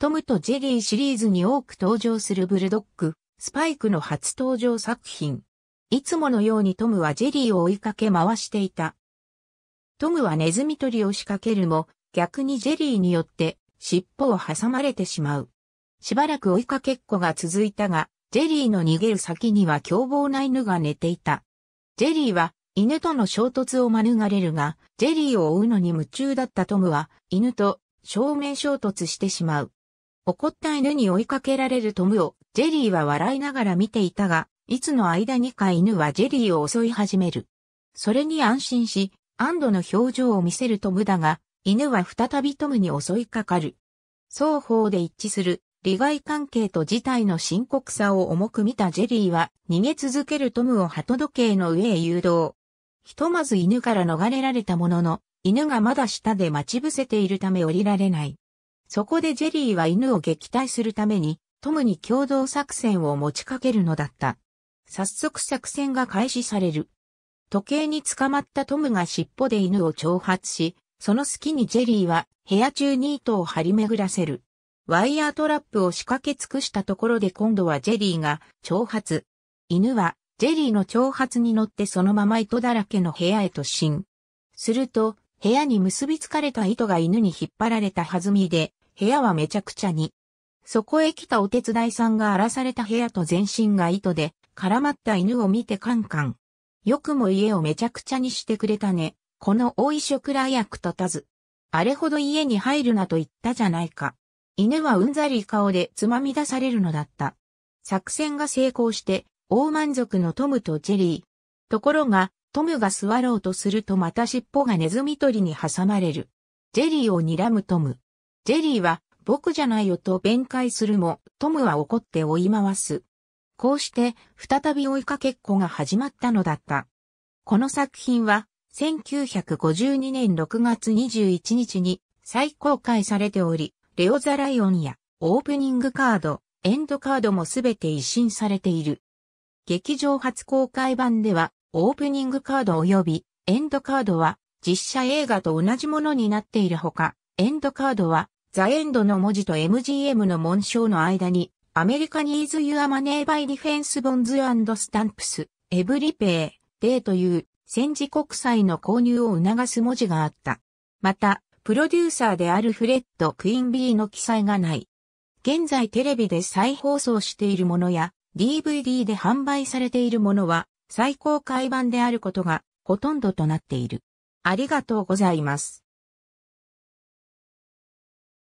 トムとジェリーシリーズに多く登場するブルドッグ、スパイクの初登場作品。いつものようにトムはジェリーを追いかけ回していた。トムはネズミ捕りを仕掛けるも、逆にジェリーによって尻尾を挟まれてしまう。しばらく追いかけっこが続いたが、ジェリーの逃げる先には凶暴な犬が寝ていた。ジェリーは犬との衝突を免れるが、ジェリーを追うのに夢中だったトムは犬と正面衝突してしまう。怒った犬に追いかけられるトムを、ジェリーは笑いながら見ていたが、いつの間にか犬はジェリーを襲い始める。それに安心し、安堵の表情を見せるトムだが、犬は再びトムに襲いかかる。双方で一致する、利害関係と事態の深刻さを重く見たジェリーは、逃げ続けるトムを鳩時計の上へ誘導。ひとまず犬から逃れられたものの、犬がまだ下で待ち伏せているため降りられない。そこでジェリーは犬を撃退するために、トムに共同作戦を持ちかけるのだった。早速作戦が開始される。時計に捕まったトムが尻尾で犬を挑発し、その隙にジェリーは部屋中に糸を張り巡らせる。ワイヤートラップを仕掛け尽くしたところで今度はジェリーが挑発。犬はジェリーの挑発に乗ってそのまま糸だらけの部屋へ突進。すると、部屋に結びつかれた糸が犬に引っ張られた弾みで、部屋はめちゃくちゃに。そこへ来たお手伝いさんが荒らされた部屋と全身が糸で絡まった犬を見てカンカン。よくも家をめちゃくちゃにしてくれたね。この大衣食ら役立たず。あれほど家に入るなと言ったじゃないか。犬はうんざり顔でつまみ出されるのだった。作戦が成功して、大満足のトムとジェリー。ところが、トムが座ろうとするとまた尻尾がネズミ取りに挟まれる。ジェリーを睨むトム。ジェリーは、僕じゃないよと弁解するも、トムは怒って追い回す。こうして、再び追いかけっこが始まったのだった。この作品は、1952年6月21日に再公開されており、レオザライオンやオープニングカード、エンドカードもすべて一新されている。劇場初公開版では、オープニングカード及びエンドカードは実写映画と同じものになっているほか、エンドカードはザ・エンドの文字と MGM の紋章の間に、アメリカニーズ・ユア・マネー・バイ・ディフェンス・ボンズ・アンド・スタンプス、エブリペイ、デーという戦時国債の購入を促す文字があった。また、プロデューサーであるフレッド・クインビーの記載がない。現在テレビで再放送しているものや、DVD で販売されているものは、最高回版であることが、ほとんどとなっている。ありがとうございます。